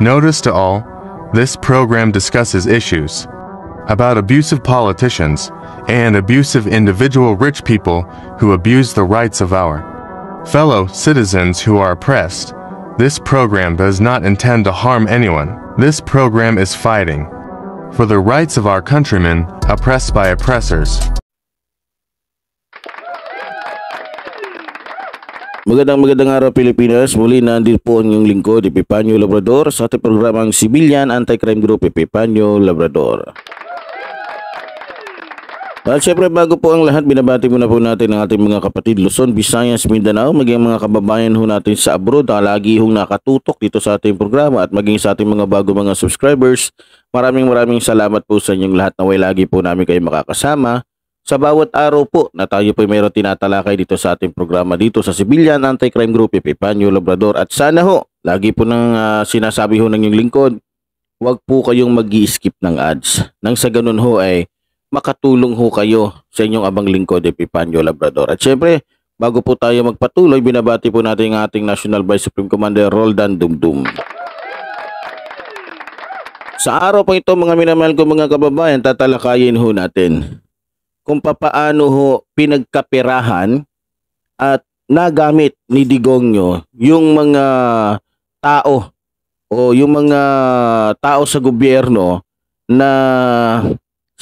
Notice to all, this program discusses issues about abusive politicians and abusive individual rich people who abuse the rights of our fellow citizens who are oppressed. This program does not intend to harm anyone. This program is fighting for the rights of our countrymen oppressed by oppressors. Magandang magandang araw Pilipinas. Muli nandito po ang inyong lingkod, Epipanyo Labrador, sa ating programang Civilian Anti-Crime Group, Epipanyo Labrador. At syempre bago po ang lahat, binabati muna po natin ang ating mga kapatid Luzon, Visayas, Mindanao, maging mga kababayan ho natin sa abroad na lagi hong nakatutok dito sa ating programa at maging sa ating mga bago mga subscribers. Maraming maraming salamat po sa inyong lahat na way lagi po namin kayo makakasama sa bawat araw po na tayo po mayroon tinatalakay dito sa ating programa dito sa Civilian Anti-Crime Group, Epipanyo Labrador. At sana ho, lagi po nang uh, sinasabi ho ng yung lingkod, huwag po kayong mag skip ng ads. Nang sa ganun ho ay makatulong ho kayo sa inyong abang lingkod, Epipanyo Labrador. At syempre, bago po tayo magpatuloy, binabati po natin ang ating National Vice Supreme Commander Roldan Dumdum. Sa araw po ito mga minamahal ko mga kababayan, tatalakayin ho natin kung papaano ho pinagkapirahan at nagamit ni Digongyo yung mga tao o yung mga tao sa gobyerno na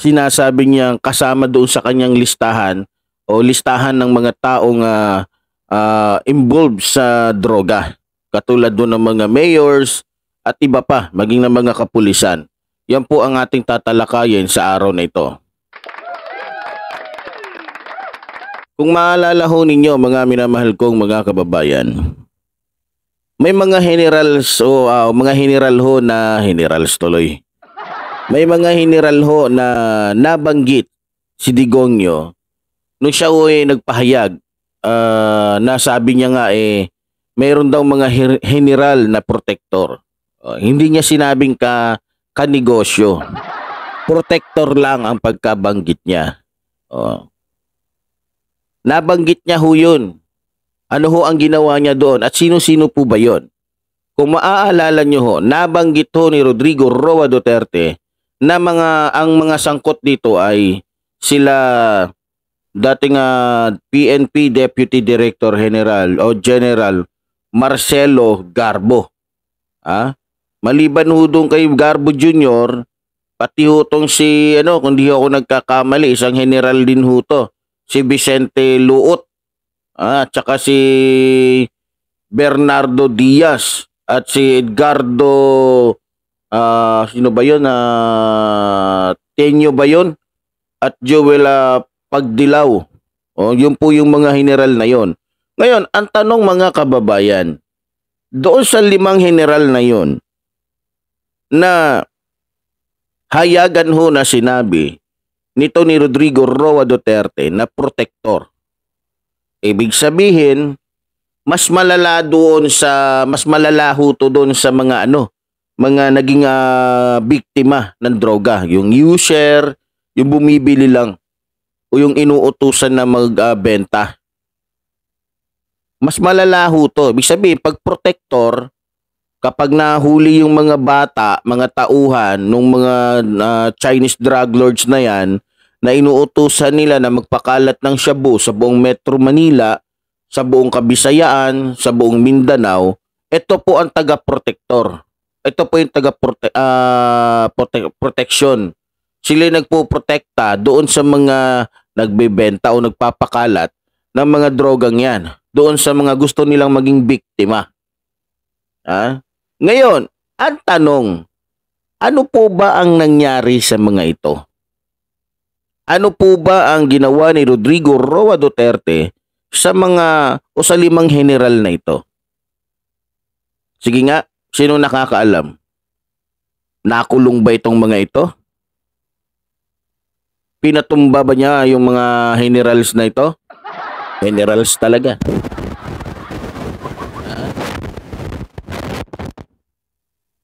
sinasabi niyang kasama doon sa kanyang listahan o listahan ng mga taong uh, uh, involved sa droga katulad doon ng mga mayors at iba pa maging ng mga kapulisan. Yan po ang ating tatalakayin sa araw na ito. Kung maalala ho ninyo mga minamahal kong mga kababayan, may mga generals o uh, mga general ho na generals tuloy. May mga general ho na nabanggit si Digongyo nung siya ho eh, nagpahayag uh, nasabi niya nga eh mayroon daw mga general na protector. Uh, hindi niya sinabing ka kanegosyo. Protector lang ang pagkabanggit niya. Uh, Nabanggit niya ho yun. Ano ho ang ginawa niya doon at sino-sino po ba yon? Kung maaalala niyo ho, nabanggit ho ni Rodrigo Roa Duterte na mga ang mga sangkot dito ay sila dating uh, ah, PNP Deputy Director General o General Marcelo Garbo. Ah? Maliban ho doon kay Garbo Jr., pati ho tong si, ano, kung di ako nagkakamali, isang general din ho to si Vicente Luot, ah, at saka si Bernardo Diaz at si Edgardo uh, sino ba yun Uh, Tenyo ba yun At Joel uh, Pagdilaw. O, yun po yung mga general na yun Ngayon, ang tanong mga kababayan, doon sa limang general na yun na hayagan ho na sinabi nito ni Rodrigo Roa Duterte na protector. Ibig sabihin, mas malala doon sa mas malalaho to doon sa mga ano, mga naging uh, biktima ng droga, yung user, yung bumibili lang o yung inuutusan na magbenta. Ah, uh, mas malalaho to. Ibig sabihin, pag protector, kapag nahuli yung mga bata, mga tauhan, nung mga uh, Chinese drug lords na yan, na inuutusan nila na magpakalat ng shabu sa buong Metro Manila, sa buong Kabisayaan, sa buong Mindanao, ito po ang taga-protector. Ito po yung taga-protection. Uh, ah, prote- protection. Sila yung nagpo-protekta doon sa mga nagbebenta o nagpapakalat ng mga drogang yan. Doon sa mga gusto nilang maging biktima. Ha? Ah, ngayon, ang tanong, ano po ba ang nangyari sa mga ito? Ano po ba ang ginawa ni Rodrigo Roa Duterte sa mga o sa limang general na ito? Sige nga, sino nakakaalam? Nakulong ba itong mga ito? Pinatumba ba niya yung mga generals na ito? Generals talaga.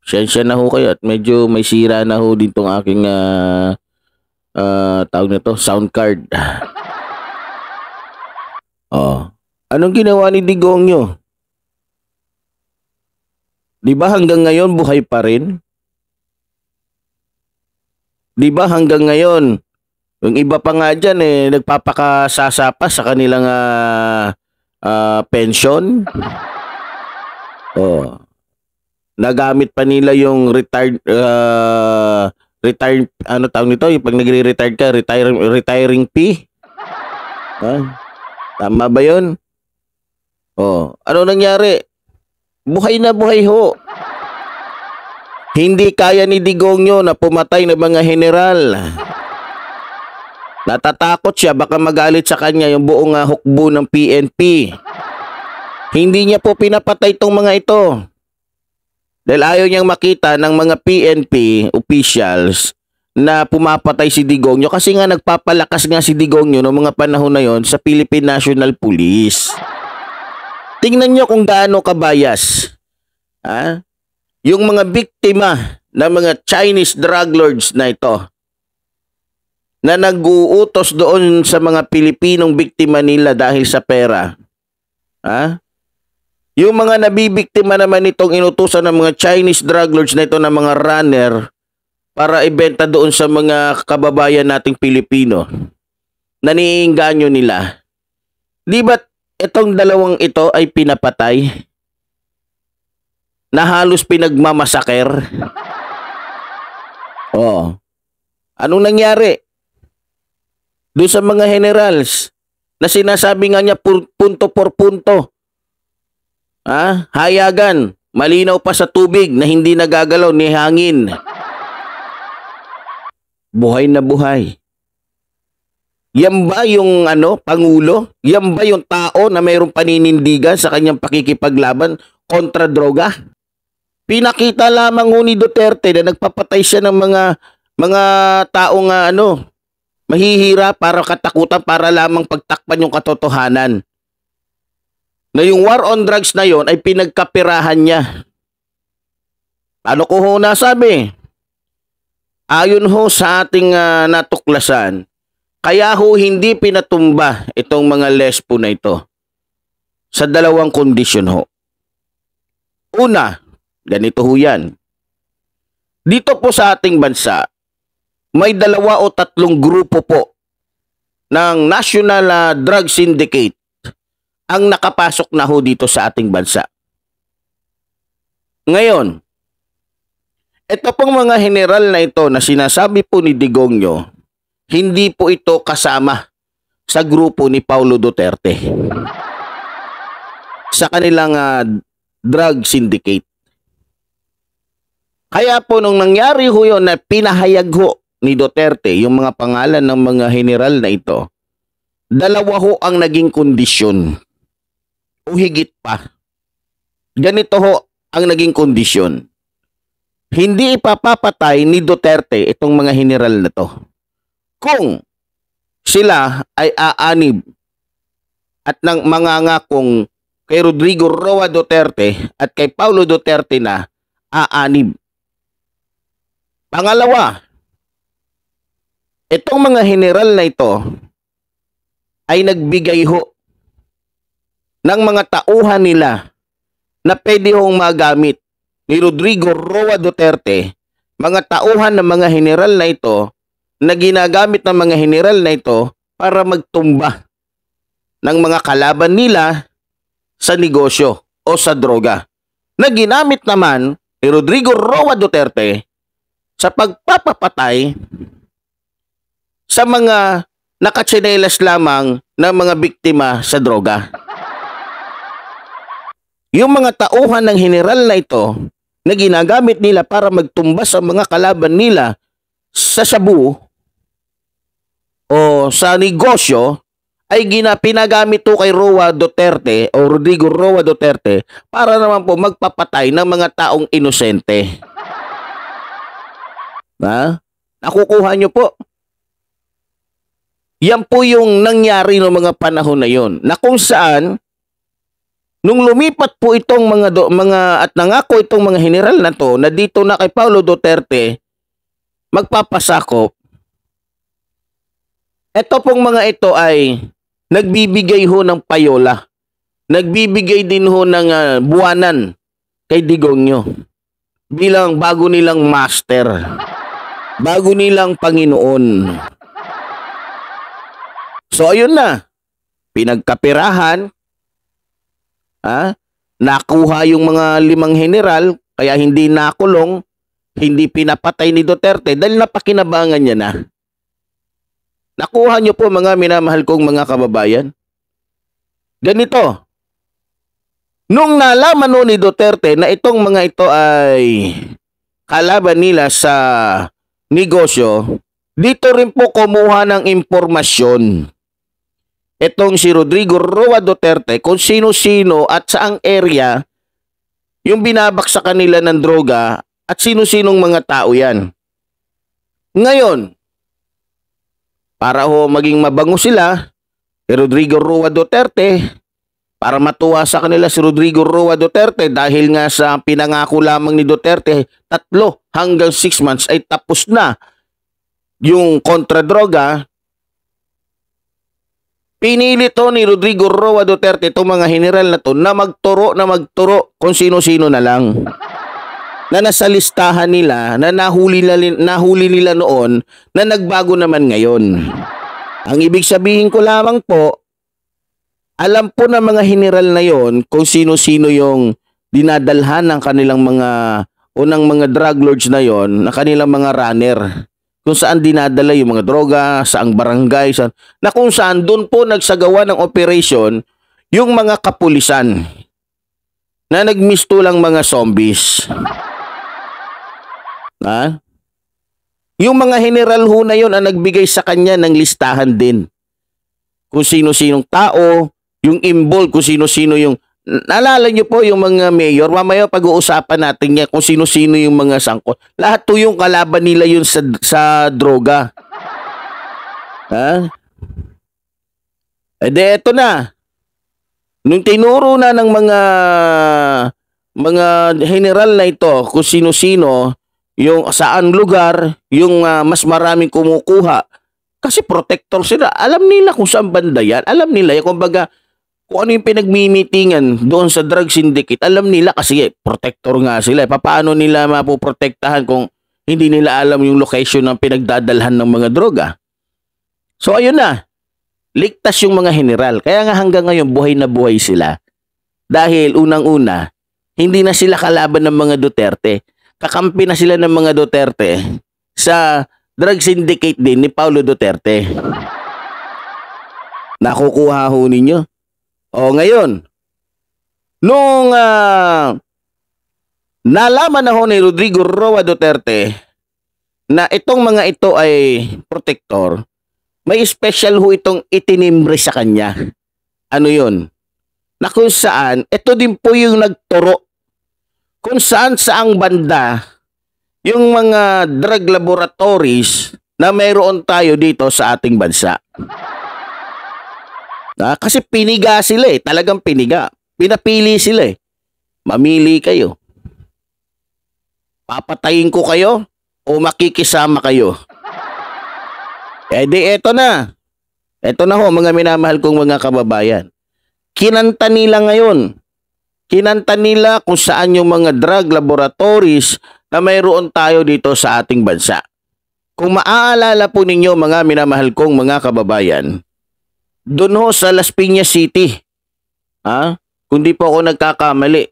Siyensya na ho kayo at medyo may sira na ho din tong aking uh, uh, tawag na to, sound card. oh. Anong ginawa ni Digong nyo? Di ba hanggang ngayon buhay pa rin? Di ba hanggang ngayon, yung iba pa nga dyan eh, nagpapakasasapa sa kanilang uh, ah, uh, pension. Oh nagamit pa nila yung retired uh, retired ano tawag nito yung pag nagre-retire ka retiring retiring fee ha? tama ba yun oh ano nangyari buhay na buhay ho hindi kaya ni Digong yun na pumatay ng mga general natatakot siya baka magalit sa kanya yung buong uh, hukbo ng PNP hindi niya po pinapatay tong mga ito dahil ayaw niyang makita ng mga PNP officials na pumapatay si Digongyo kasi nga nagpapalakas nga si Digongyo noong mga panahon na yon sa Philippine National Police. Tingnan niyo kung gaano kabayas. Ha? Yung mga biktima ng mga Chinese drug lords na ito na nag-uutos doon sa mga Pilipinong biktima nila dahil sa pera. Ha? Yung mga nabibiktima naman nitong inutusan ng mga Chinese drug lords na ito ng mga runner para ibenta doon sa mga kababayan nating Pilipino. Naniinganyo nila. Di ba't itong dalawang ito ay pinapatay? Na halos pinagmamasaker? Oo. Anong nangyari? Doon sa mga generals na sinasabi nga niya punto por punto Ah, Hayagan, malinaw pa sa tubig na hindi nagagalaw ni hangin. Buhay na buhay. Yan ba yung ano, pangulo? Yan ba yung tao na mayroong paninindigan sa kanyang pakikipaglaban kontra droga? Pinakita lamang ho ni Duterte na nagpapatay siya ng mga mga taong uh, ano, mahihira para katakutan para lamang pagtakpan yung katotohanan na yung war on drugs na yon ay pinagkapirahan niya. Ano ko ho nasabi? Ayon ho sa ating uh, natuklasan, kaya ho hindi pinatumba itong mga lespo na ito sa dalawang kondisyon ho. Una, ganito ho yan. Dito po sa ating bansa, may dalawa o tatlong grupo po ng National ah, Drug Syndicate ang nakapasok na ho dito sa ating bansa. Ngayon, ito pong mga general na ito na sinasabi po ni Digongyo, hindi po ito kasama sa grupo ni Paulo Duterte sa kanilang uh, drug syndicate. Kaya po nung nangyari ho yun na pinahayag ho ni Duterte yung mga pangalan ng mga general na ito, dalawa ho ang naging kondisyon o higit pa. Ganito ho ang naging kondisyon. Hindi ipapapatay ni Duterte itong mga general na to. Kung sila ay aanib at ng mangangakong kay Rodrigo Roa Duterte at kay Paulo Duterte na aanib. Pangalawa, itong mga general na ito ay nagbigay ho ng mga tauhan nila na pwede hong magamit ni Rodrigo Roa Duterte, mga tauhan ng mga general na ito na ginagamit ng mga general na ito para magtumba ng mga kalaban nila sa negosyo o sa droga na ginamit naman ni Rodrigo Roa Duterte sa pagpapapatay sa mga nakatsinelas lamang ng mga biktima sa droga. Yung mga tauhan ng general na ito na ginagamit nila para magtumba sa mga kalaban nila sa Cebu o sa negosyo ay gina, pinagamit to kay Roa Duterte o Rodrigo Roa Duterte para naman po magpapatay ng mga taong inosente. Ha? Nakukuha nyo po. Yan po yung nangyari noong mga panahon na yon na kung saan Nung lumipat po itong mga do, mga at nangako itong mga general na to na dito na kay Paulo Duterte magpapasakop. Ito pong mga ito ay nagbibigay ho ng payola. Nagbibigay din ho ng uh, buwanan kay Digongyo bilang bago nilang master. Bago nilang Panginoon. So ayun na. Pinagkapirahan, ha? nakuha yung mga limang general, kaya hindi nakulong, hindi pinapatay ni Duterte dahil napakinabangan niya na. Nakuha niyo po mga minamahal kong mga kababayan. Ganito, nung nalaman no ni Duterte na itong mga ito ay kalaban nila sa negosyo, dito rin po kumuha ng impormasyon itong si Rodrigo Roa Duterte kung sino-sino at saang area yung binabaksa kanila ng droga at sino-sinong mga tao yan. Ngayon, para ho maging mabango sila, si Rodrigo Roa Duterte, para matuwa sa kanila si Rodrigo Roa Duterte dahil nga sa pinangako lamang ni Duterte, tatlo hanggang 6 months ay tapos na yung kontra-droga Pinili to ni Rodrigo Roa Duterte itong mga general na to na magturo na magturo kung sino-sino na lang. Na nasa listahan nila na nahuli, na, nahuli nila noon na nagbago naman ngayon. Ang ibig sabihin ko lamang po, alam po ng mga general na yon kung sino-sino yung dinadalhan ng kanilang mga unang mga drug lords na yon na kanilang mga runner kung saan dinadala yung mga droga, saang barangay, saan, na kung saan doon po nagsagawa ng operation yung mga kapulisan na nagmisto lang mga zombies. Ha? Yung mga general ho na yun ang nagbigay sa kanya ng listahan din. Kung sino-sinong tao, yung involved, kung sino-sino yung Naalala niyo po yung mga mayor, mamaya pag-uusapan natin yan kung sino-sino yung mga sangkot. Lahat to yung kalaban nila yun sa, sa droga. ha? E eh, de, eto na. Nung tinuro na ng mga mga general na ito kung sino-sino, yung saan lugar, yung uh, mas maraming kumukuha. Kasi protector sila. Alam nila kung saan banda yan. Alam nila. yung Kumbaga, kung ano yung pinagmimitingan doon sa drug syndicate, alam nila kasi ah, eh, protector nga sila. Eh. Paano nila mapoprotektahan kung hindi nila alam yung location ng pinagdadalhan ng mga droga? So ayun na, ligtas yung mga general. Kaya nga hanggang ngayon buhay na buhay sila. Dahil unang-una, hindi na sila kalaban ng mga Duterte. Kakampi na sila ng mga Duterte sa drug syndicate din ni Paulo Duterte. Nakukuha ho ninyo. O ngayon, nung uh, nalaman na ho ni Rodrigo Roa Duterte na itong mga ito ay protector, may special ho itong itinimbre sa kanya. Ano yun? Na kung saan, ito din po yung nagturo kung saan saang banda yung mga drug laboratories na mayroon tayo dito sa ating bansa. Ah, kasi piniga sila eh. Talagang piniga. Pinapili sila eh. Mamili kayo. Papatayin ko kayo o makikisama kayo. Eh di eto na. Eto na ho mga minamahal kong mga kababayan. Kinanta nila ngayon. Kinanta nila kung saan yung mga drug laboratories na mayroon tayo dito sa ating bansa. Kung maaalala po ninyo mga minamahal kong mga kababayan, doon ho sa Las Piñas City. Ha? Kundi po ako nagkakamali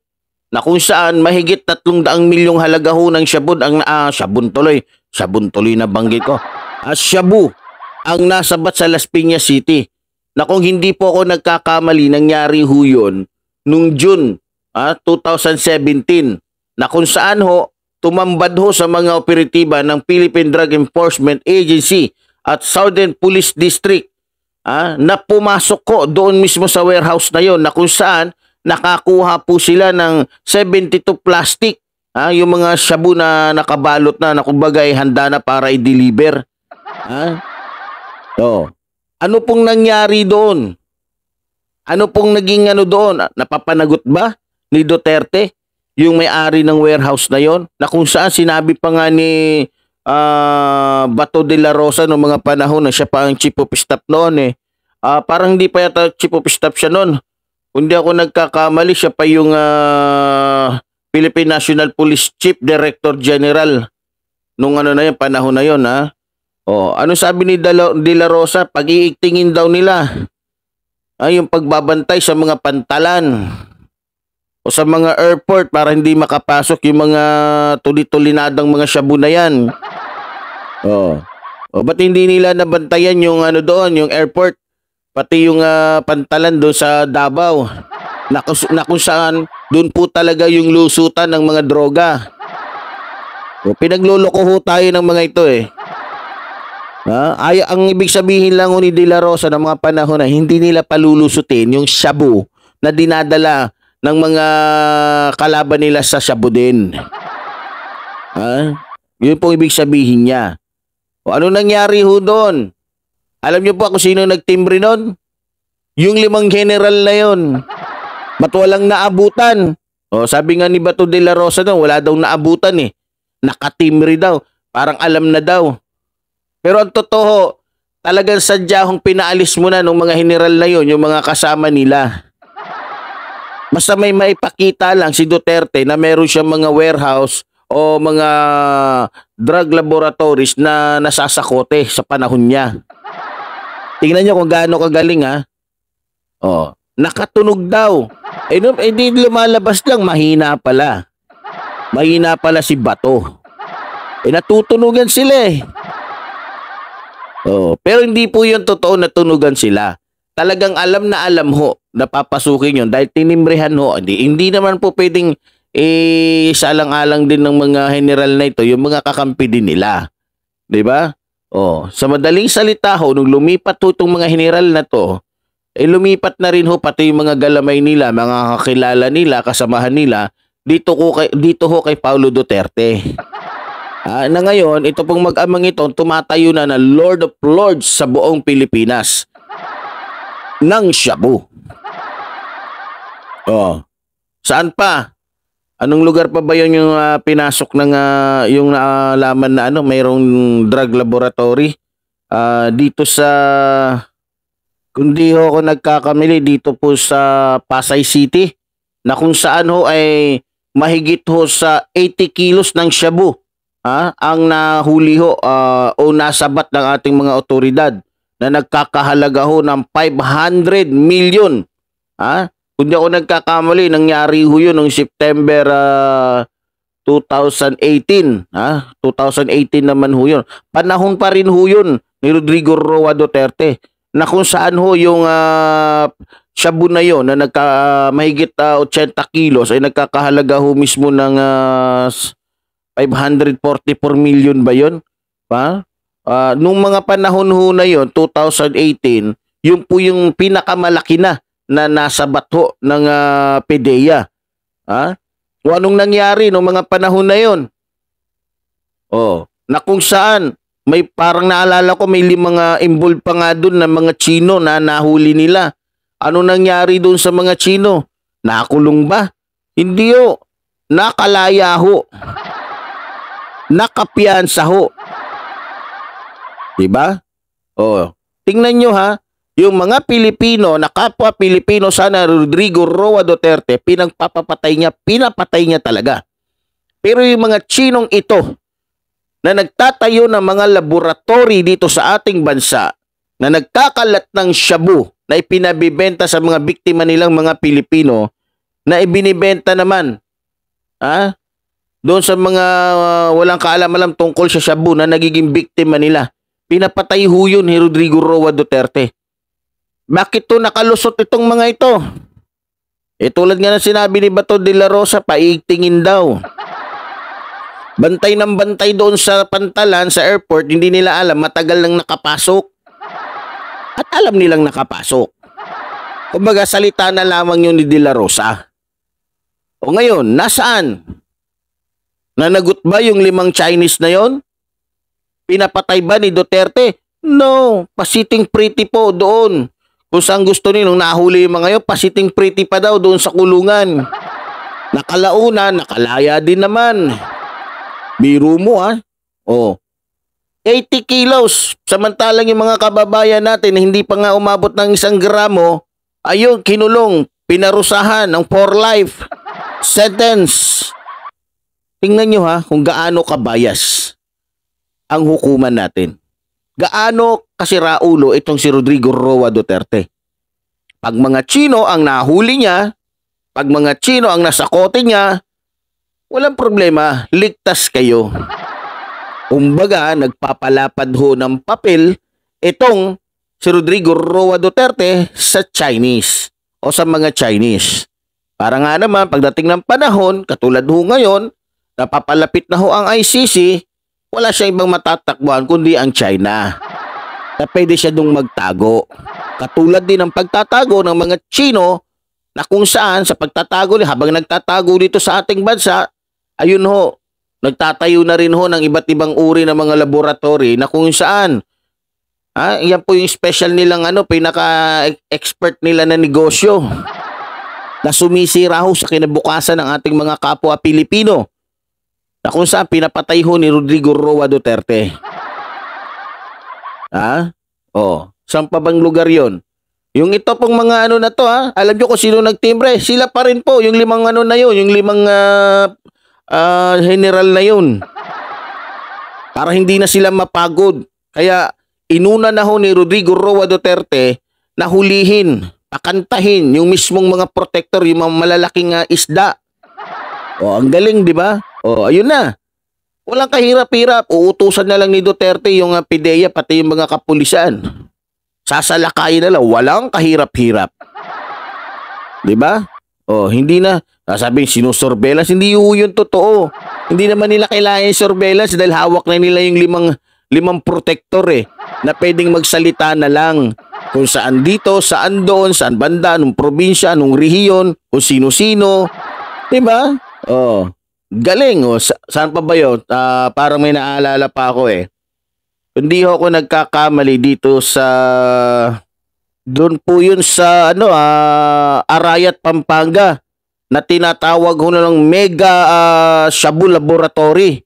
na kung saan mahigit 300 milyong halaga ho ng sabon ang ah, sabon tuloy, sabon tuloy na banggit ko. As shabu ang nasabat sa Las Piñas City. Na kung hindi po ako nagkakamali, nangyari ho 'yon nung June ah, 2017 na kung saan ho tumambad ho sa mga operatiba ng Philippine Drug Enforcement Agency at Southern Police District ah, na pumasok ko doon mismo sa warehouse na yon na kung saan nakakuha po sila ng 72 plastic Ah, yung mga shabu na nakabalot na, na kumbaga handa na para i-deliver. ah. So, ano pong nangyari doon? Ano pong naging ano doon? Napapanagot ba ni Duterte yung may-ari ng warehouse na yon? Na kung saan sinabi pa nga ni uh, Bato de la Rosa noong mga panahon na siya pa ang chief of staff noon eh. Uh, parang hindi pa yata chief of staff siya noon. Hindi ako nagkakamali, siya pa yung uh, Philippine National Police Chief Director General nung ano na yun, panahon na yun ha. Oh, ano sabi ni De La Rosa? Pag-iigtingin daw nila ay yung pagbabantay sa mga pantalan o sa mga airport para hindi makapasok yung mga tulitulinadang mga shabu na yan. Oo. O ba't hindi nila nabantayan yung ano doon, yung airport? Pati yung ah, pantalan doon sa Davao. Na, kus- saan, doon po talaga yung lusutan ng mga droga. O, pinagloloko ho tayo ng mga ito eh. Ha? Ay, ang ibig sabihin lang ho ni De La Rosa ng mga panahon na hindi nila palulusutin yung shabu na dinadala ng mga kalaban nila sa shabu din. Ha? Yun pong ibig sabihin niya. O ano nangyari ho doon? Alam niyo po ako sino nagtimbre noon? Yung limang general na yon. Ba't walang naabutan? O sabi nga ni Bato de la Rosa daw, wala daw naabutan eh. Nakatimbre daw. Parang alam na daw. Pero ang totoo, talagang sadya hong pinaalis mo na nung mga general na yon, yung mga kasama nila. Basta may maipakita lang si Duterte na meron siyang mga warehouse o mga drug laboratories na nasasakote sa panahon niya. Tingnan niyo kung gaano kagaling ha. Oh, nakatunog daw. Eh, no, eh di lumalabas lang, mahina pala. Mahina pala si Bato. Eh natutunugan sila eh. Oh, pero hindi po 'yon totoo natunugan sila. Talagang alam na alam ho, napapasukin 'yon dahil tinimbrehan ho. Hindi, hindi naman po pwedeng eh salang-alang din ng mga general na ito, yung mga kakampi din nila. 'Di ba? Oh, sa madaling salita ho, nung lumipat ho itong mga general na to, eh lumipat na rin ho pati yung mga galamay nila, mga kakilala nila, kasamahan nila, dito, ko kay, dito ho kay Paulo Duterte. Ah, na ngayon, ito pong mag-amang ito, tumatayo na na Lord of Lords sa buong Pilipinas. Nang Shabu. Oh. Saan pa? Anong lugar pa ba 'yon yung uh, pinasok ng uh, yung naalaman na ano, mayroong drug laboratory uh, dito sa kundi ho ako nagkakamili dito po sa Pasay City na kung saan ho ay mahigit ho sa 80 kilos ng shabu ha, ang nahuli ho uh, o nasabat ng ating mga otoridad na nagkakahalaga ho ng 500 million ha, kung di ako nagkakamali, nangyari ho yun noong September uh, ah, 2018. Ha? 2018 naman ho yun. Panahon pa rin ho yun ni Rodrigo Roa Duterte na kung saan ho yung uh, shabu na yun na nagka uh, mahigit uh, 80 kilos ay nagkakahalaga ho mismo ng uh, 544 million ba yun? Ha? uh, nung mga panahon ho na yon 2018 yung po yung pinakamalaki na na nasa bato ng uh, ah, PDEA. Ha? O anong nangyari no mga panahon na yon? Oh, na kung saan may parang naalala ko may mga ah, involved pa nga doon na mga Chino na nahuli nila. Ano nangyari doon sa mga Chino? Nakulong ba? Hindi ho. Nakalaya ho. Nakapiansa ho. Diba? Oh, tingnan nyo ha yung mga Pilipino, na kapwa Pilipino sana Rodrigo Roa Duterte, pinagpapapatay niya, pinapatay niya talaga. Pero yung mga Chinong ito, na nagtatayo ng mga laboratory dito sa ating bansa, na nagkakalat ng shabu na ipinabibenta sa mga biktima nilang mga Pilipino, na ibinibenta naman ha? doon sa mga uh, walang kaalam-alam tungkol sa shabu na nagiging biktima nila. Pinapatay ho yun ni Rodrigo Roa Duterte. Bakit to nakalusot itong mga ito? E tulad nga na sinabi ni Bato de la Rosa, paigtingin daw. Bantay ng bantay doon sa pantalan, sa airport, hindi nila alam, matagal nang nakapasok. At alam nilang nakapasok. Kumbaga, salita na lamang yun ni De La Rosa. O ngayon, nasaan? Nanagot ba yung limang Chinese na yon? Pinapatay ba ni Duterte? No, pasiting pretty po doon kung saan gusto ni nung nahuli yung mga yun, pasiting pretty pa daw doon sa kulungan. Nakalauna, nakalaya din naman. Biro mo ha. Oh. 80 kilos. Samantalang yung mga kababayan natin hindi pa nga umabot ng isang gramo, ayun, kinulong, pinarusahan ng for life sentence. Tingnan nyo ha kung gaano kabayas ang hukuman natin gaano kasiraulo itong si Rodrigo Roa Duterte. Pag mga Chino ang nahuli niya, pag mga Chino ang nasakote niya, walang problema, ligtas kayo. Kumbaga, nagpapalapad ho ng papel itong si Rodrigo Roa Duterte sa Chinese o sa mga Chinese. Para nga naman, pagdating ng panahon, katulad ho ngayon, napapalapit na ho ang ICC, wala siya ibang matatakbuhan kundi ang China na pwede siya dong magtago. Katulad din ng pagtatago ng mga Chino na kung saan sa pagtatago habang nagtatago dito sa ating bansa, ayun ho, nagtatayo na rin ho ng iba't ibang uri ng mga laboratory na kung saan Ah, yan po yung special nilang ano, pinaka-expert nila na negosyo na sumisira ho sa kinabukasan ng ating mga kapwa Pilipino na kung saan pinapatay ho ni Rodrigo Roa Duterte. ha? O, saan pa bang lugar 'yon? Yung ito pong mga ano na to ha, alam niyo kung sino nagtimbre, sila pa rin po yung limang ano na 'yon, yung limang uh, uh, general na 'yon. Para hindi na sila mapagod. Kaya inuna na ho ni Rodrigo Roa Duterte na hulihin, pakantahin yung mismong mga protector, yung mga malalaking uh, isda. O, ang galing, di ba? Oh, ayun na. Walang kahirap-hirap. Uutusan na lang ni Duterte yung ah, PDEA pati yung mga kapulisan. Sasalakay na lang. Walang kahirap-hirap. 'Di ba? Oh, hindi na sasabihin sinusurveillance, hindi yun, totoo. Hindi naman nila kailangan yung surveillance dahil hawak na nila yung limang limang protector eh na pwedeng magsalita na lang kung saan dito, saan doon, saan banda, nung probinsya, nung rehiyon, kung sino-sino. 'Di ba? Oh. Galing, oh. Sa- saan pa ba yun? Uh, parang may naalala pa ako eh. Hindi ho ako nagkakamali dito sa... Doon po yun sa ano, uh, Arayat, Pampanga na tinatawag ho na lang Mega uh, Shabu Laboratory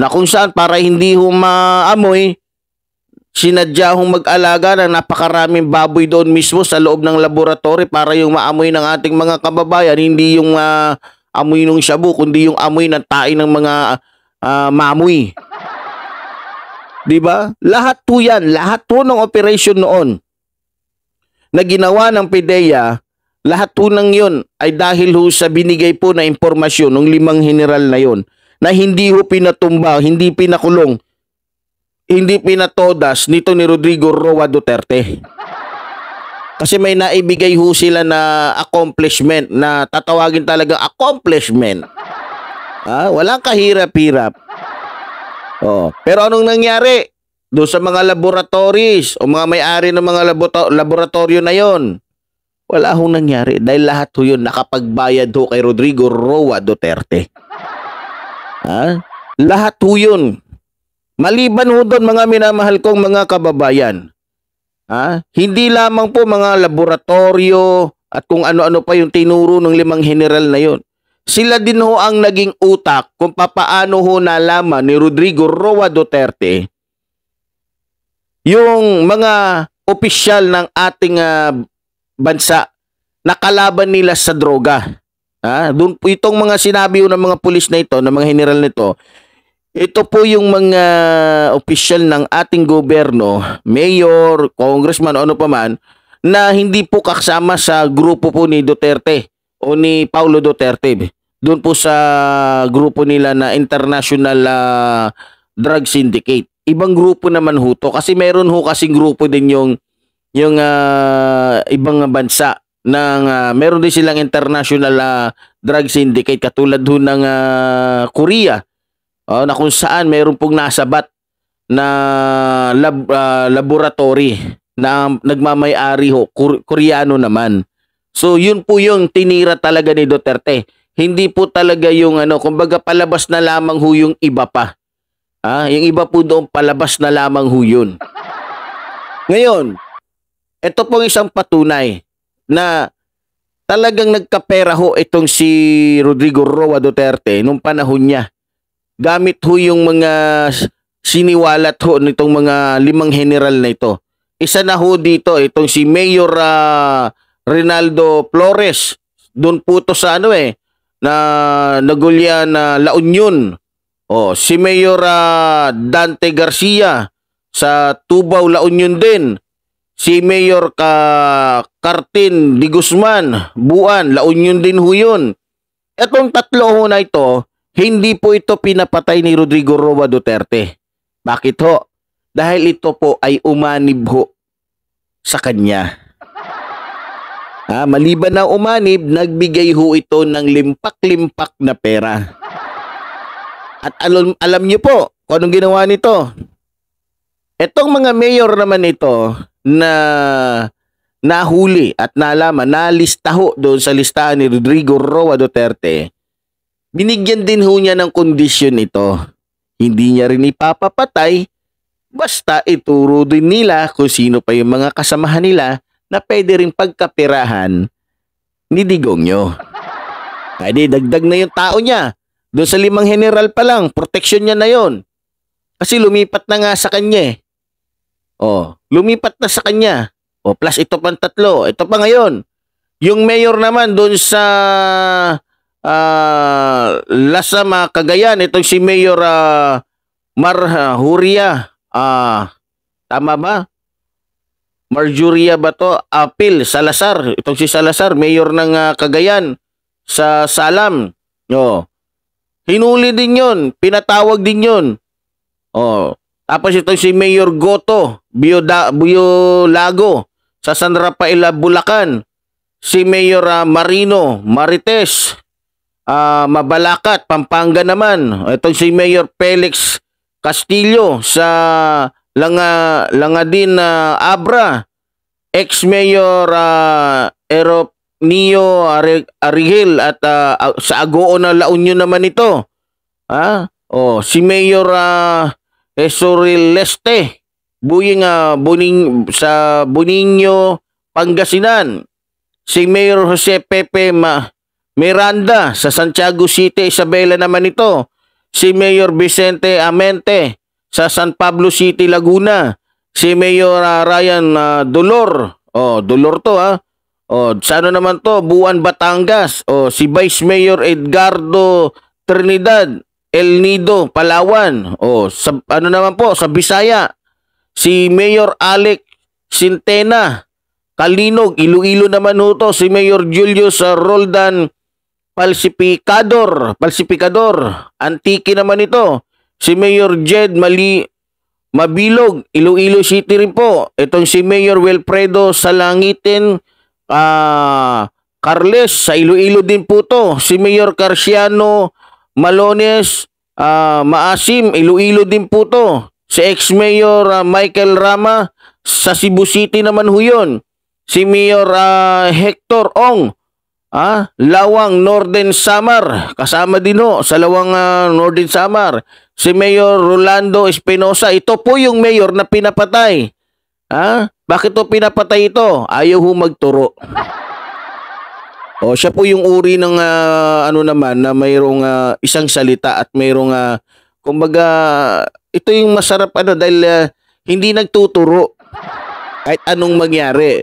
na kung saan para hindi ho maamoy sinadya hong mag-alaga ng napakaraming baboy doon mismo sa loob ng laboratory para yung maamoy ng ating mga kababayan, hindi yung uh, amoy ng shabu, kundi yung amoy ng tae ng mga uh, mamoy. 'Di ba? Lahat 'to 'yan, lahat 'to ng operation noon na ginawa ng PDEA, lahat 'to ng 'yon ay dahil ho sa binigay po na impormasyon ng limang general na 'yon na hindi ho pinatumba, hindi pinakulong, hindi pinatodas nito ni Rodrigo Roa Duterte. Kasi may naibigay ho sila na accomplishment na tatawagin talaga accomplishment. Ha? Walang kahirap-hirap. Oh. Pero anong nangyari? Doon sa mga laboratories o mga may-ari ng mga laborator- laboratorio na yon, wala hong nangyari dahil lahat ho yun nakapagbayad ho kay Rodrigo Roa Duterte. Ha? Lahat ho yun. Maliban ho doon mga minamahal kong mga kababayan, Ha? Hindi lamang po mga laboratorio at kung ano-ano pa yung tinuro ng limang general na yon. Sila din ho ang naging utak kung papaano ho nalaman ni Rodrigo Roa Duterte yung mga opisyal ng ating uh, bansa na kalaban nila sa droga. Ha? Doon, itong mga sinabi ng mga pulis na ito, ng mga general nito, ito po yung mga official ng ating gobyerno, mayor, congressman, ano pa man, na hindi po kaksama sa grupo po ni Duterte o ni Paulo Duterte. Doon po sa grupo nila na International ah, Drug Syndicate. Ibang grupo naman ho to kasi meron ho kasing grupo din yung yung uh, ibang bansa ng uh, meron din silang international uh, drug syndicate katulad ho ng uh, Korea uh, na kung saan mayroon pong nasabat na lab, uh, laboratory na nagmamayari ho, Koreano naman. So yun po yung tinira talaga ni Duterte. Hindi po talaga yung ano, kumbaga palabas na lamang ho yung iba pa. Ah, yung iba po doon palabas na lamang ho yun. Ngayon, ito pong isang patunay na talagang nagkapera ho itong si Rodrigo Roa Duterte nung panahon niya gamit ho yung mga siniwalat ho nitong mga limang general na ito. Isa na ho dito itong si Mayor uh, Rinaldo Flores. Doon po to sa ano eh na nagulya na La Union. Oh, si Mayor uh, Dante Garcia sa Tubao La Union din. Si Mayor ka Cartin Di Guzman, Buan, La Union din ho yun. Etong tatlo ho na ito, hindi po ito pinapatay ni Rodrigo Roa Duterte. Bakit ho? Dahil ito po ay umanib ho sa kanya. Ah, maliban na umanib, nagbigay ho ito ng limpak-limpak na pera. At alam, alam niyo po kung anong ginawa nito. Etong mga mayor naman ito na nahuli at nalaman, nalista ho doon sa listahan ni Rodrigo Roa Duterte, Binigyan din ho niya ng kondisyon ito. Hindi niya rin ipapapatay basta ituro din nila kung sino pa yung mga kasamahan nila na pwede rin pagkapirahan ni Digongyo. Pwede dagdag na yung tao niya. Doon sa limang general pa lang, protection niya na yon. Kasi lumipat na nga sa kanya eh. Oh, lumipat na sa kanya. Oh, plus ito pang tatlo, ito pa ngayon. Yung mayor naman doon sa uh, Lasama, Cagayan, itong si Mayor uh, Marhuria, uh, tama ba? Marjuria ba to? Apil, Salazar, itong si Salazar, Mayor ng uh, Cagayan sa Salam. Oh. Hinuli din yon, pinatawag din yon. Oh. Tapos itong si Mayor Goto, Bioda, Biolago sa San Rafael, Bulacan. Si Mayor uh, Marino Marites uh, Mabalakat, Pampanga naman. Ito si Mayor Felix Castillo sa Langa, Langa Langadin uh, Abra. Ex-Mayor uh, ah, Erop Nio Arigil at uh, sa Agoo na La Union naman ito. Ha? Oh, si Mayor uh, Esoril Leste Buying uh, Buning sa Buninyo Pangasinan. Si Mayor Jose Pepe Ma Miranda sa Santiago City, Isabela naman ito. Si Mayor Vicente Amente sa San Pablo City, Laguna. Si Mayor uh, Ryan uh, Dolor. Oh, Dolor to ha. Ah. Oh, sa ano naman to? Buwan Batangas. Oh, si Vice Mayor Edgardo Trinidad, El Nido, Palawan. Oh, sa ano naman po? Sa Bisaya. Si Mayor Alec Sintena, Kalinog, Iloilo naman ito. si Mayor Julius Roldan palsipikador, palsipikador. Antiki naman ito. Si Mayor Jed Mali Mabilog, Iloilo City rin po. Itong si Mayor Wilfredo Salangitin uh, Carles sa Iloilo din po to. Si Mayor Carciano Malones uh, Maasim, Iloilo din po to. Si ex-mayor uh, Michael Rama sa Cebu City naman ho yun. Si Mayor uh, Hector Ong Ah, Lawang Northern Samar, kasama din no sa Lawang uh, ah, Northern Samar, si Mayor Rolando Espinosa. Ito po yung mayor na pinapatay. Ah, bakit to pinapatay ito? Ayaw ho magturo. O, siya po yung uri ng uh, ano naman na mayroong uh, isang salita at mayroong uh, kumbaga ito yung masarap ano dahil uh, hindi nagtuturo kahit anong mangyari.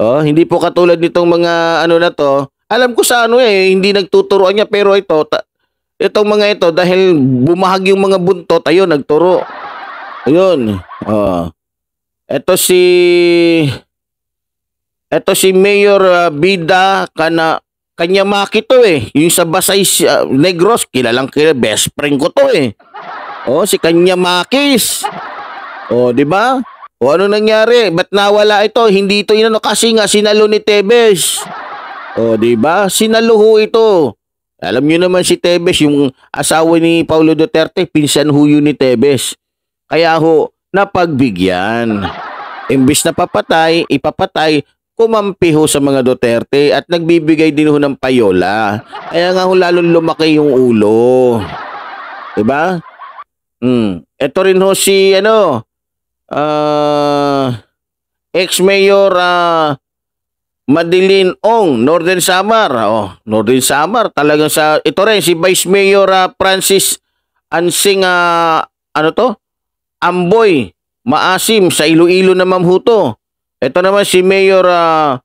Oh, hindi po katulad nitong mga ano na to, alam ko sa ano eh, hindi nagtuturoan niya pero ito, ta, itong mga ito dahil bumahag yung mga buntot, ayun, nagturo. Ayun. Oh. Ito si Ito si Mayor uh, Bida kana kanya makito eh. Yung sa Basay uh, Negros, kilalang kilala best friend ko to eh. Oh, si kanya makis. Oh, di ba? O oh, ano nangyari? Ba't nawala ito? Hindi ito inano kasi nga sinalo ni Tebes. O, oh, di ba? Sinaluho ito. Alam niyo naman si Tebes, yung asawa ni Paulo Duterte, pinsan yun ni Tebes. Kaya ho, napagbigyan. Imbis na papatay, ipapatay, kumampi ho sa mga Duterte at nagbibigay din ho ng payola. Kaya nga ho lalong lumaki yung ulo. Diba? Hmm. Ito rin ho si ano, uh, ex-mayor uh, Madilinong, Northern Samar. Oh, Northern Samar talaga sa ito rin si Vice Mayor uh, Francis Ansing uh, ano to? Amboy Maasim sa Iloilo na Mamhuto. Ito naman si Mayor uh,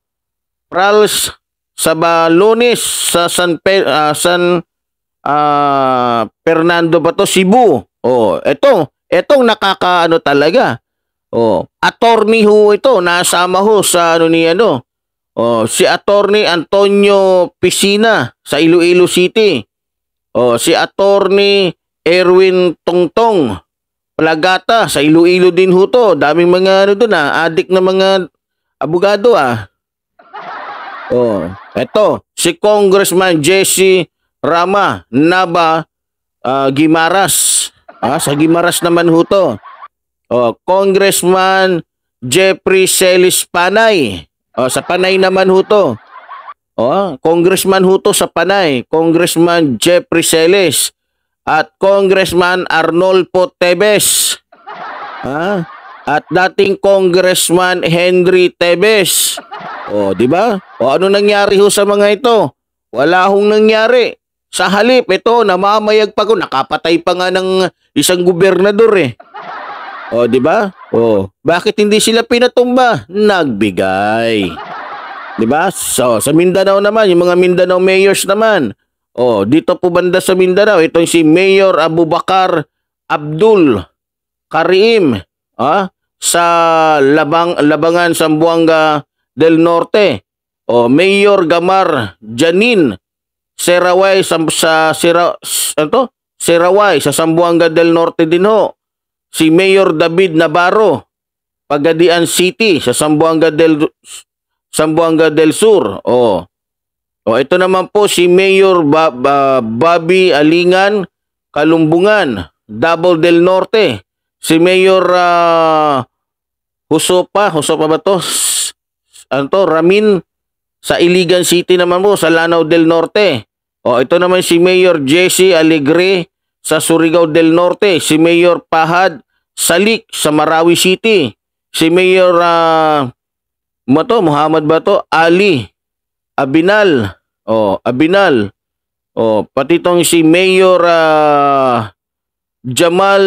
Prals Sabalones sa San Pe, uh, San uh, Fernando ba to Cebu. Oh, ito, etong nakakaano talaga. Oh, attorney ho ito, nasama ho sa ano ni ano, Oh, si Attorney Antonio Pisina sa Iloilo City. Oh, si Attorney Erwin Tongtong Palagata sa Iloilo din ho to. Daming mga ano doon ah, adik na mga abogado ah. Oh, eto si Congressman Jesse Rama Naba uh, ah, Gimaras. Ah, sa Gimaras naman ho to. Oh, Congressman Jeffrey Celis Panay o, sa Panay naman ho to. O, Congressman ho to sa Panay. Congressman Jeffrey Celis at Congressman Arnolfo Tebes. Ha? At dating Congressman Henry Tebes. O, di ba? O ano nangyari ho sa mga ito? Wala hong nangyari. Sa halip, ito, namamayag pa ko. Nakapatay pa nga ng isang gobernador eh. O, oh, di ba? O, oh, bakit hindi sila pinatumba? Nagbigay. Di ba? So, sa Mindanao naman, yung mga Mindanao mayors naman. O, oh, dito po banda sa Mindanao, ito si Mayor Abubakar Abdul Karim ah, sa Labang, Labangan, Sambuanga del Norte. O, Mayor Gamar Janin Seraway sa, sa Sira, ano to? Seraway sa Sambuanga del Norte din ho si Mayor David Navarro, Pagadian City sa Sambuanga del Sambuanga del Sur. Oh. Oh, ito naman po si Mayor Bobby Alingan, Kalumbungan, Double del Norte. Si Mayor uh, Husopa, Husopa ba to? Ano to? Ramin sa Iligan City naman po, sa Lanao del Norte. Oh, ito naman si Mayor Jesse Alegre sa Surigao del Norte, si Mayor Pahad Salik sa Marawi City, si Mayor uh, ah, Mato, Muhammad Bato, Ali Abinal, oh, Abinal. Oh, pati tong si Mayor uh, Jamal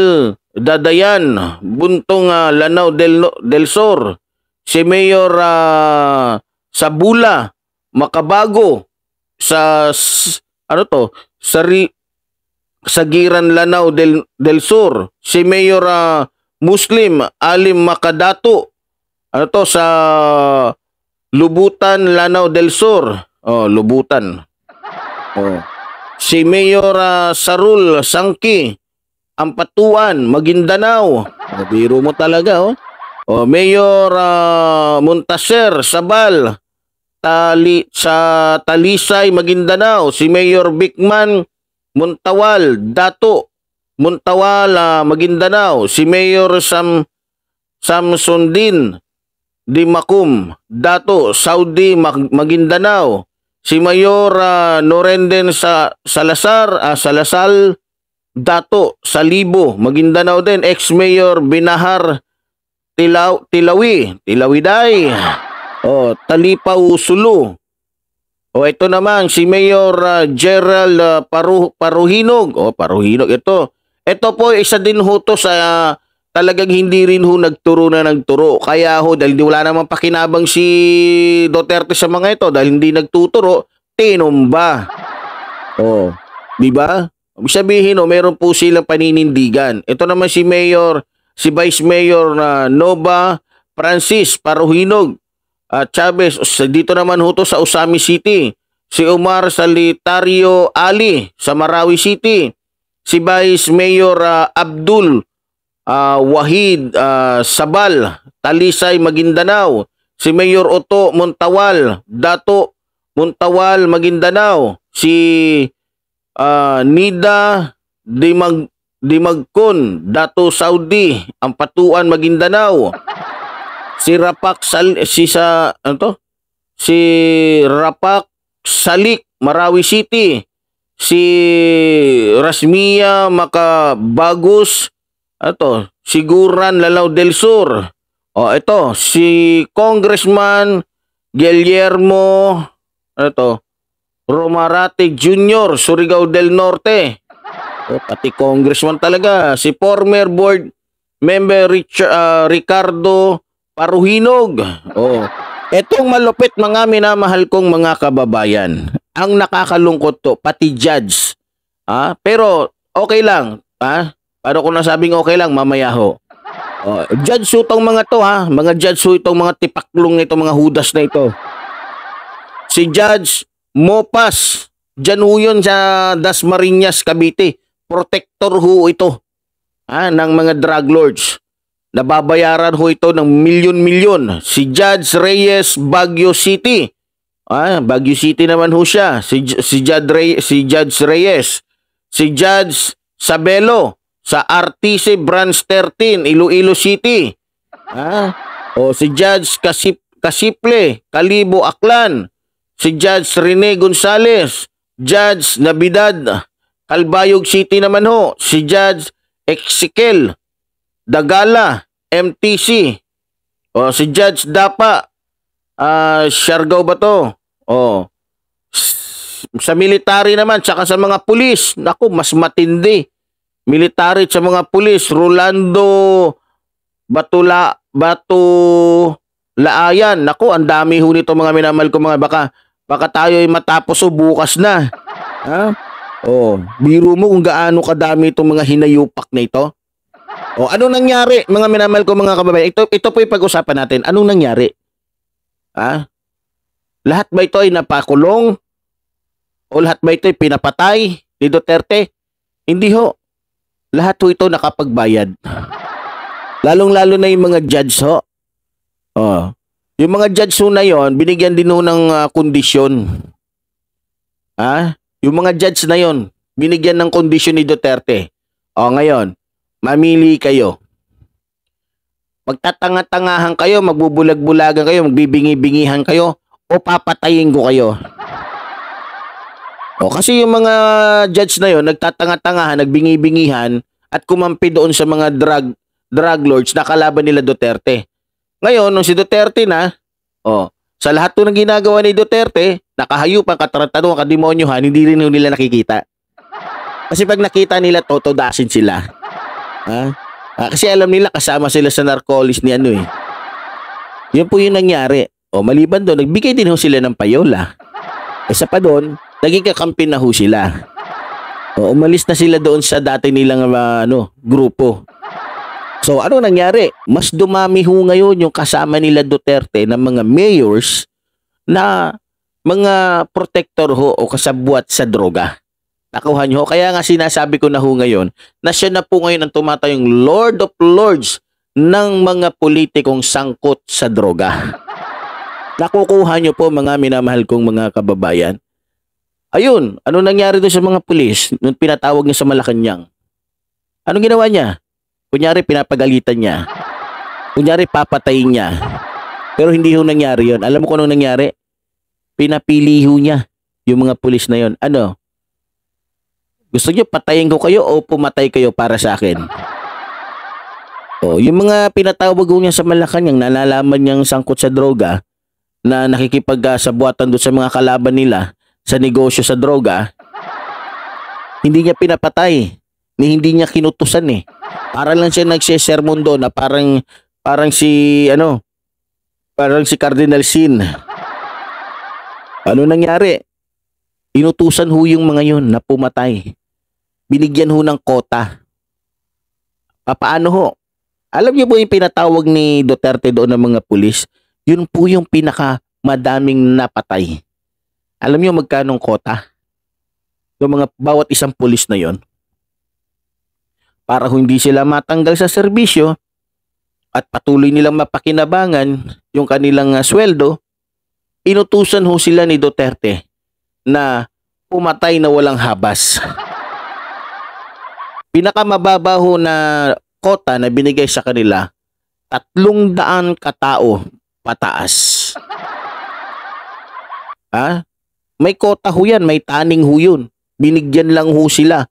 Dadayan, buntong uh, Lanao del del Sur, si Mayor uh, Sabula Makabago sa ano to, sa sa Giran Lanao del, del Sur, si Mayor uh, Muslim Alim Makadato, ano to, sa Lubutan, Lanao del Sur, oh, Lubutan, oh. si Mayor uh, Sarul Sangki, Ampatuan, Maguindanao, oh, biro mo talaga, oh. Oh, Mayor uh, Muntaser Sabal, Tali, sa Talisay, Maguindanao, si Mayor Bigman Muntawal, Dato, Muntawala, uh, Maguindanao, si Mayor Sam Samsundin Dimakum, Dato, Saudi, Mag Maguindanao, si Mayor uh, Norenden sa Salazar, uh, ah, Salasal, Dato, Salibo, Maguindanao din, ex-mayor Binahar, Tilaw, Tilawi, Tilawiday, oh, Talipaw, Sulu, o ito naman si Mayor uh, Gerald uh, Paru Paruhinog. O Paruhinog ito. Ito po isa din ho to sa uh, talagang hindi rin ho nagturo na nagturo. Kaya ho dahil di wala namang pakinabang si Duterte sa mga ito dahil hindi nagtuturo, tinumba. O, di ba? Sabihin o, meron po silang paninindigan. Ito naman si Mayor, si Vice Mayor na uh, Nova Francis Paruhinog at ah, Chavez. Dito naman huto sa Usami City. Si Umar Salitario Ali sa Marawi City. Si Vice Mayor uh, Abdul uh, Wahid uh, Sabal, Talisay, Maguindanao. Si Mayor Otto Montawal, Dato Montawal, Maguindanao. Si uh, Nida Dimag Dimagkon, Dato Saudi, Ampatuan, Maguindanao si Rapak Sal si sa ano to? Si Rapak Salik Marawi City, si Rasmia Makabagus ato, ano si Guran Lalaw del Sur. Oh, ito si Congressman Guillermo ano to? Romarate Jr. Surigao del Norte. O, pati congressman talaga si former board member Richard, uh, ah, Ricardo paruhinog. Oh. Etong malupit mga minamahal kong mga kababayan. Ang nakakalungkot to, pati judge. Ah, pero okay lang. ha? Ah, Paano kung nasabing okay lang, mamaya ho. Oh, judge ho itong mga to ha. Mga judge ho itong mga tipaklong nito, mga hudas na ito. Si Judge Mopas. Diyan ho yun sa Dasmariñas, Cavite. Protector ho ito. Ha, ng mga drug lords. Nababayaran ho ito ng milyon-milyon. Si Judge Reyes Baguio City. Ah, Baguio City naman ho siya. Si, si, Judge, Reyes, si Judge Reyes. Si Judge Sabelo sa RTC Branch 13, Iloilo City. Ah, o si Judge Kasip, Kasiple, Kalibo, Aklan. Si Judge Rene Gonzales. Judge Nabidad, Calbayog City naman ho. Si Judge Exikel, Dagala, MTC, o si Judge Dapa, uh, Siargao ba to? O, sa military naman, tsaka sa mga pulis, naku, mas matindi. Military sa mga pulis, Rolando Batula, Batu Laayan. Naku, ang dami ho nito mga minamahal ko mga baka. Baka tayo ay matapos o bukas na. Ha? Oh, biro mo kung gaano kadami itong mga hinayupak na ito. O ano nangyari mga minamahal ko mga kababayan? Ito ito po 'yung pag-usapan natin. Anong nangyari? Ha? Lahat ba ito ay napakulong? O lahat ba ito ay pinapatay ni Duterte? Hindi ho. Lahat ho ito nakapagbayad. Lalong-lalo na 'yung mga judge ho. Oh. Yung mga judge ho na 'yon, binigyan din ho ng uh, kondisyon. Ha? Yung mga judge na 'yon, binigyan ng kondisyon ni Duterte. Oh, ngayon, Mamili kayo. Magtatanga-tangahan kayo, magbubulag-bulagan kayo, magbibingi-bingihan kayo, o papatayin ko kayo. O kasi yung mga judge na yon nagtatanga-tangahan, nagbingi-bingihan at kumampi doon sa mga drug drug lords na kalaban nila Duterte. Ngayon, nung si Duterte na, o, sa lahat ng ginagawa ni Duterte, nakahayupan, katarantaduan, kademonyohan, hindi rin nila nakikita. Kasi pag nakita nila, totodasin sila. Ha? Ah, kasi alam nila kasama sila sa narcolis ni ano eh. Yun po yung nangyari. O maliban doon, nagbigay din ho sila ng payola. Isa eh, pa doon, naging kakampi na ho sila. O umalis na sila doon sa dati nilang uh, ano, grupo. So ano nangyari? Mas dumami ho ngayon yung kasama nila Duterte ng mga mayors na mga protector ho o kasabwat sa droga. Nakuha niyo. Kaya nga sinasabi ko na ho ngayon na siya na po ngayon ang tumatayong Lord of Lords ng mga politikong sangkot sa droga. Nakukuha niyo po mga minamahal kong mga kababayan. Ayun, ano nangyari doon sa mga pulis nung pinatawag niya sa Malacanang? Ano ginawa niya? Kunyari pinapagalitan niya. Kunyari papatayin niya. Pero hindi ho nangyari yon. Alam mo kung anong nangyari? Pinapili ho niya yung mga pulis na yon. Ano? Gusto niyo patayin ko kayo o pumatay kayo para sa akin? Oh, yung mga pinatawag ko niya sa Malacanang na nalalaman niyang sangkot sa droga na nakikipagsabuatan doon sa mga kalaban nila sa negosyo sa droga, hindi niya pinapatay, ni hindi niya kinutusan eh. Para lang siya nagse-sermon doon na parang parang si ano, parang si Cardinal Sin. Ano nangyari? Inutusan ho yung mga yun na pumatay binigyan ho ng kota. Pa, paano ho? Alam niyo po yung pinatawag ni Duterte doon ng mga pulis? Yun po yung pinaka madaming napatay. Alam niyo magkano ng kota? Yung mga bawat isang pulis na yon para hindi sila matanggal sa serbisyo at patuloy nilang mapakinabangan yung kanilang ah, sweldo, inutusan ho sila ni Duterte na pumatay na walang habas. pinakamababaho na kota na binigay sa kanila, tatlong daan katao pataas. ha? May kota ho yan, may taning ho yun. Binigyan lang ho sila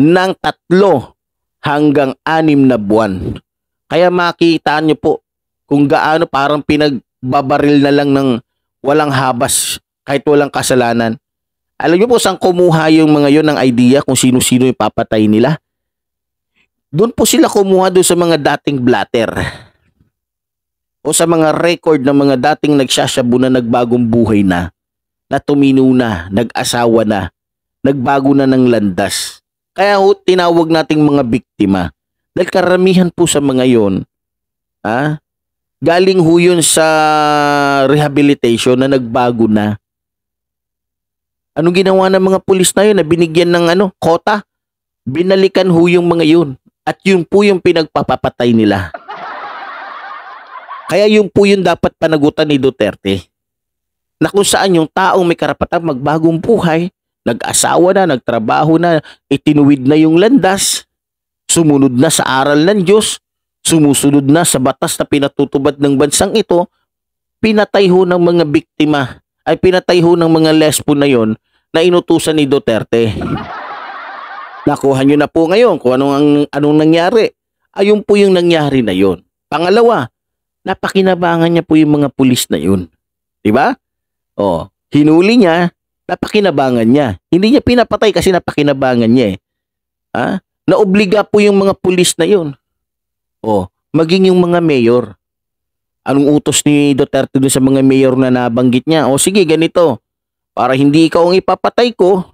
ng tatlo hanggang anim na buwan. Kaya makikita nyo po kung gaano parang pinagbabaril na lang ng walang habas kahit walang kasalanan. Alam niyo po saan kumuha yung mga yon ng idea kung sino-sino yung papatay nila? Doon po sila kumuha doon sa mga dating blatter. O sa mga record ng mga dating nagsasabu na nagbagong buhay na, na tumino na, nag-asawa na, nagbago na ng landas. Kaya ho, tinawag nating mga biktima. Dahil karamihan po sa mga yon, ah, galing ho yun sa rehabilitation na nagbago na Anong ginawa ng mga pulis na yun na binigyan ng ano, kota? Binalikan ho yung mga yun. At yun po yung pinagpapapatay nila. Kaya yun po yung dapat panagutan ni Duterte. Na kung saan yung taong may karapatang magbagong buhay, nag-asawa na, nagtrabaho na, itinuwid na yung landas, sumunod na sa aral ng Diyos, sumusunod na sa batas na pinatutubad ng bansang ito, pinatay ho ng mga biktima, ay pinatay ho ng mga lesbo na yon na inutusan ni Duterte. Nakuha nyo na po ngayon kung anong, anong nangyari. Ayun ah, po yung nangyari na yon. Pangalawa, napakinabangan niya po yung mga pulis na yun. Di ba? Oh, hinuli niya, napakinabangan niya. Hindi niya pinapatay kasi napakinabangan niya eh. Ha? Naobliga po yung mga pulis na yun. Oh, maging yung mga mayor. Anong utos ni Duterte doon sa mga mayor na nabanggit niya? O oh, sige, ganito para hindi ikaw ang ipapatay ko,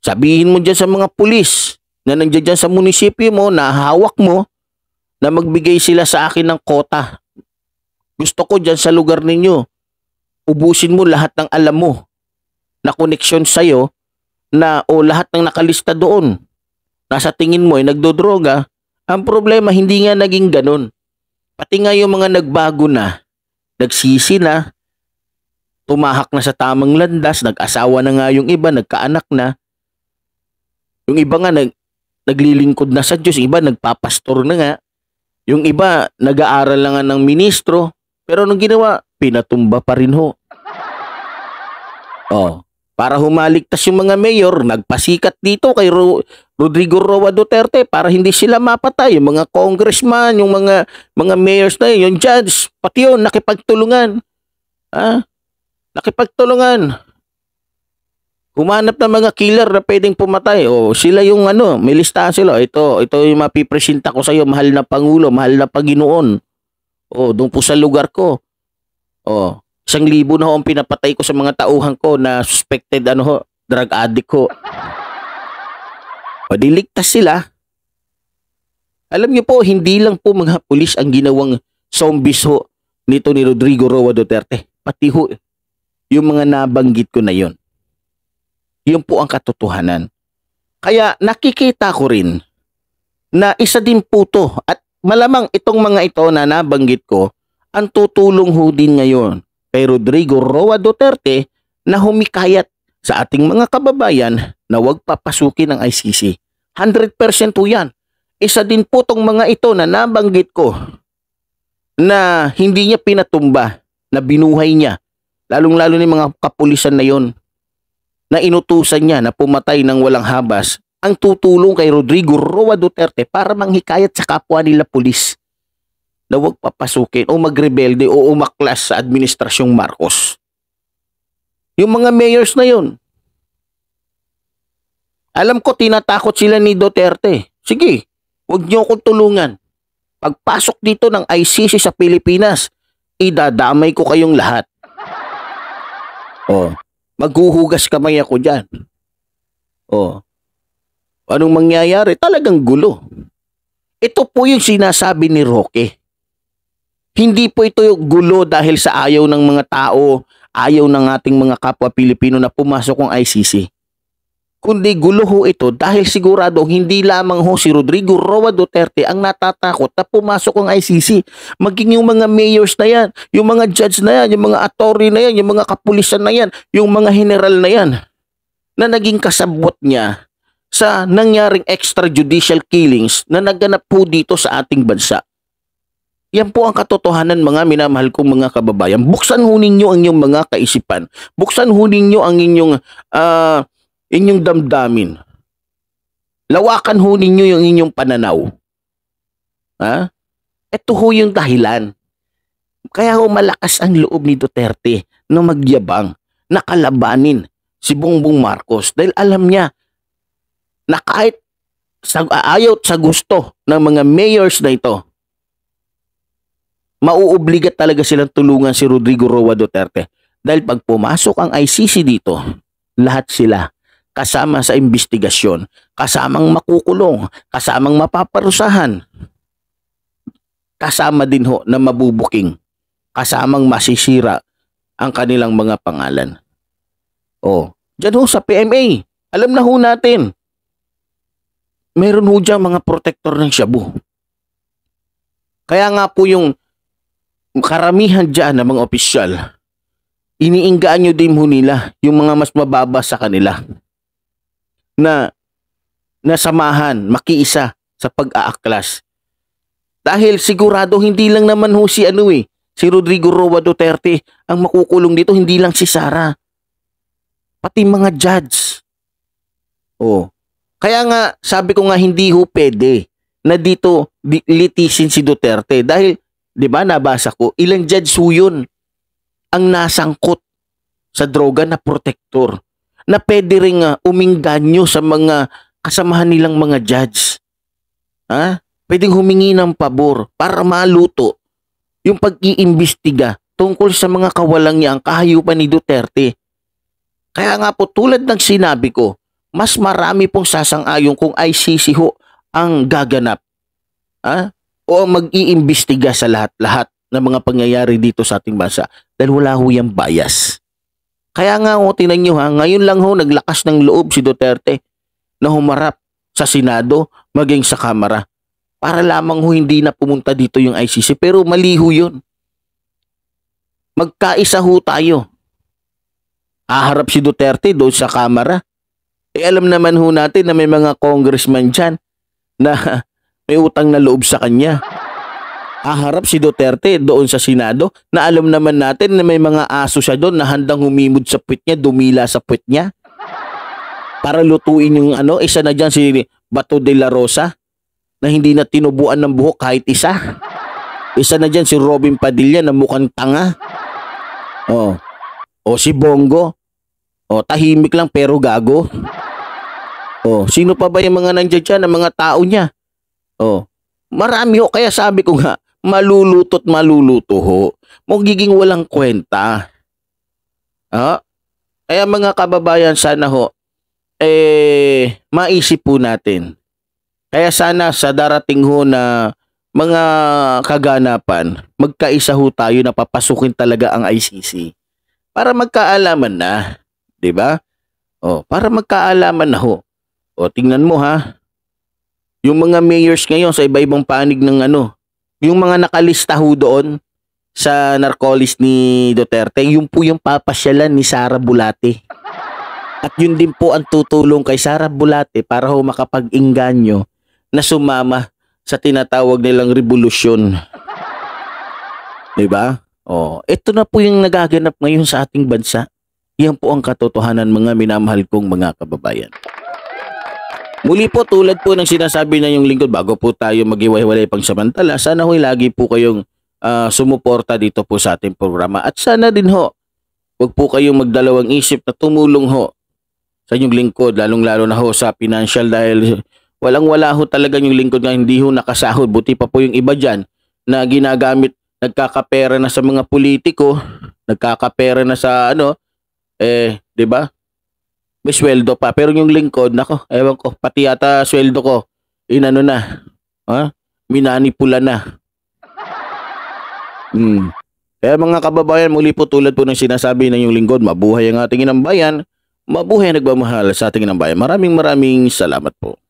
sabihin mo dyan sa mga pulis na nandiyan dyan sa munisipyo mo na hawak mo na magbigay sila sa akin ng kota. Gusto ko dyan sa lugar ninyo, ubusin mo lahat ng alam mo na koneksyon sa'yo na o lahat ng nakalista doon. Nasa tingin mo ay nagdodroga, ang problema hindi nga naging ganun. Pati nga yung mga nagbago na, nagsisi na, tumahak na sa tamang landas, nag-asawa na nga yung iba, nagkaanak na. Yung iba nga nag, naglilingkod na sa Diyos, yung iba nagpapastor na nga. Yung iba nag-aaral na nga ng ministro, pero nung ginawa, pinatumba pa rin ho. Oh, para humaligtas yung mga mayor, nagpasikat dito kay Ro- Rodrigo Roa Duterte para hindi sila mapatay. Yung mga congressman, yung mga mga mayors na yun, yung judge, pati yun, nakipagtulungan. Ah, nakipagtulungan. Humanap ng mga killer na pwedeng pumatay. O sila yung ano, may listahan sila. Ito, ito yung mapipresenta ko sa iyo, mahal na Pangulo, mahal na Panginoon. O, doon po sa lugar ko. O, isang libo na ho ang pinapatay ko sa mga tauhan ko na suspected ano ho, drug addict ko. O, diligtas sila. Alam niyo po, hindi lang po mga pulis ang ginawang zombies ho nito ni Rodrigo Roa Duterte. Pati ho, yung mga nabanggit ko na yun. Yun po ang katotohanan. Kaya nakikita ko rin na isa din po to at malamang itong mga ito na nabanggit ko ang tutulong ho din ngayon kay Rodrigo Roa Duterte na humikayat sa ating mga kababayan na huwag papasukin ng ICC. 100% po yan. Isa din po tong mga ito na nabanggit ko na hindi niya pinatumba na binuhay niya lalong-lalo ni mga kapulisan na yon na inutusan niya na pumatay ng walang habas ang tutulong kay Rodrigo Roa Duterte para manghikayat sa kapwa nila pulis na huwag papasukin o magrebelde o umaklas sa administrasyong Marcos. Yung mga mayors na yon, alam ko tinatakot sila ni Duterte. Sige, huwag niyo akong tulungan. Pagpasok dito ng ICC sa Pilipinas, idadamay ko kayong lahat. Oh. Maghuhugas kamay ako diyan. Oh. Anong mangyayari? Talagang gulo. Ito po yung sinasabi ni Roque. Hindi po ito yung gulo dahil sa ayaw ng mga tao, ayaw ng ating mga kapwa Pilipino na pumasok ang ICC kundi gulo ho ito dahil siguradong hindi lamang ho si Rodrigo Roa Duterte ang natatakot na pumasok ang ICC. Maging yung mga mayors na yan, yung mga judge na yan, yung mga attorney na yan, yung mga kapulisan na yan, yung mga general na yan na naging kasabot niya sa nangyaring extrajudicial killings na naganap po dito sa ating bansa. Yan po ang katotohanan mga minamahal kong mga kababayan. Buksan ho ninyo ang inyong mga kaisipan. Buksan ho ninyo ang inyong uh, inyong damdamin. Lawakan ho ninyo yung inyong pananaw. Ha? Ito ho yung dahilan. Kaya ho malakas ang loob ni Duterte na magyabang, nakalabanin si Bongbong Marcos dahil alam niya na kahit sa, ayaw sa gusto ng mga mayors na ito, mauobligat talaga silang tulungan si Rodrigo Roa Duterte. Dahil pag pumasok ang ICC dito, lahat sila kasama sa investigasyon, kasamang makukulong, kasamang mapaparusahan, kasama din ho na mabubuking, kasamang masisira ang kanilang mga pangalan. O, oh, dyan ho sa PMA, alam na ho natin, meron ho dyan mga protector ng shabu. Kaya nga po yung karamihan dyan ng mga opisyal, iniinggaan nyo din ho nila yung mga mas mababa sa kanila na nasamahan, makiisa sa pag-aaklas. Dahil sigurado hindi lang naman ho si ano eh, si Rodrigo Roa Duterte ang makukulong dito, hindi lang si Sara. Pati mga judge. Oh. Kaya nga sabi ko nga hindi ho pwede na dito litisin si Duterte dahil 'di ba nabasa ko ilang judge ho yun ang nasangkot sa droga na protector na pwede rin uh, ah, umingganyo sa mga kasamahan nilang mga judge. Ha? Pwedeng humingi ng pabor para maluto yung pag-iimbestiga tungkol sa mga kawalang niyang kahayupan ni Duterte. Kaya nga po tulad ng sinabi ko, mas marami pong sasang-ayon kung ICC ho ang gaganap ha? o mag-iimbestiga sa lahat-lahat ng mga pangyayari dito sa ating bansa dahil wala ho yung bias. Kaya nga ho, oh, tinan nyo ha, ngayon lang ho naglakas ng loob si Duterte na humarap sa Senado maging sa Kamara. Para lamang ho hindi na pumunta dito yung ICC pero mali ho yun. Magkaisa ho tayo. Aharap si Duterte doon sa Kamara. Eh alam naman ho natin na may mga congressman dyan na may utang na loob sa kanya haharap si Duterte doon sa Senado na alam naman natin na may mga aso siya doon na handang humimod sa puwit niya, dumila sa puwit niya para lutuin yung ano, isa na dyan si Bato de la Rosa na hindi na tinubuan ng buhok kahit isa. Isa na dyan si Robin Padilla na mukhang tanga. Oh. O oh, si Bongo. O oh, tahimik lang pero gago. O oh, sino pa ba yung mga nandiyan dyan, ang mga tao niya? O marami o kaya sabi ko nga, maluluto't maluluto ho. Magiging walang kwenta. Ha? Kaya mga kababayan, sana ho, eh, maisip po natin. Kaya sana sa darating ho na mga kaganapan, magkaisa ho tayo na papasukin talaga ang ICC. Para magkaalaman na, 'di ba? Oh, para magkaalaman na ho. O oh, tingnan mo ha. Yung mga mayors ngayon sa iba-ibang panig ng ano, yung mga nakalista ho doon sa narcolis ni Duterte, yung po yung papasyalan ni Sara Bulate. At yun din po ang tutulong kay Sara Bulate para ho makapag-inganyo na sumama sa tinatawag nilang revolusyon. 'Di ba? Oh, ito na po yung nagaganap ngayon sa ating bansa. Yan po ang katotohanan mga minamahal kong mga kababayan. Muli po tulad po ng sinasabi na yung lingkod bago po tayo maghiwa-hiwalay pang samantala, sana ho lagi po kayong uh, sumuporta dito po sa ating programa at sana din ho Huwag po kayong magdalawang isip na tumulong ho sa inyong lingkod, lalong-lalo na ho sa financial dahil walang-wala ho talaga yung lingkod nga hindi ho nakasahod. Buti pa po yung iba dyan na ginagamit, nagkakapera na sa mga politiko, nagkakapera na sa ano, eh, di ba? may sweldo pa. Pero yung lingkod, nako, ewan ko, pati yata sweldo ko, inano na, ha? minanipula na. Hmm. Kaya mga kababayan, muli po tulad po ng sinasabi ng yung lingkod, mabuhay ang ating inambayan, mabuhay ang nagmamahal sa ating inambayan. Maraming maraming salamat po.